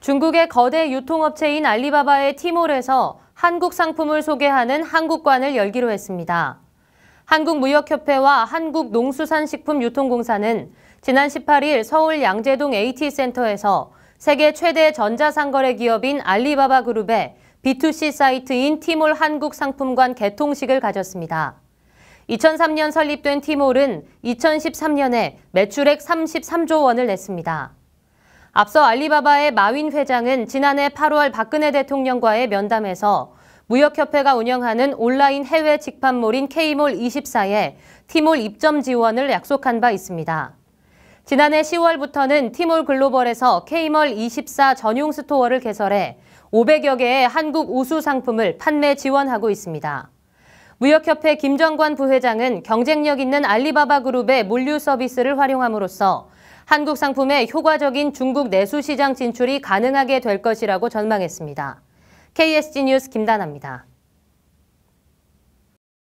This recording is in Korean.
중국의 거대 유통업체인 알리바바의 티몰에서 한국 상품을 소개하는 한국관을 열기로 했습니다. 한국무역협회와 한국농수산식품유통공사는 지난 18일 서울 양재동 AT센터에서 세계 최대 전자상거래 기업인 알리바바 그룹의 B2C 사이트인 티몰 한국 상품관 개통식을 가졌습니다. 2003년 설립된 티몰은 2013년에 매출액 33조 원을 냈습니다. 앞서 알리바바의 마윈 회장은 지난해 8월 박근혜 대통령과의 면담에서 무역협회가 운영하는 온라인 해외 직판몰인 K몰 24에 티몰 입점 지원을 약속한 바 있습니다. 지난해 10월부터는 티몰 글로벌에서 K몰 24 전용 스토어를 개설해 500여 개의 한국 우수 상품을 판매 지원하고 있습니다. 무역협회 김정관 부회장은 경쟁력 있는 알리바바 그룹의 물류 서비스를 활용함으로써 한국 상품의 효과적인 중국 내수시장 진출이 가능하게 될 것이라고 전망했습니다. KSG 뉴스 김다나입니다.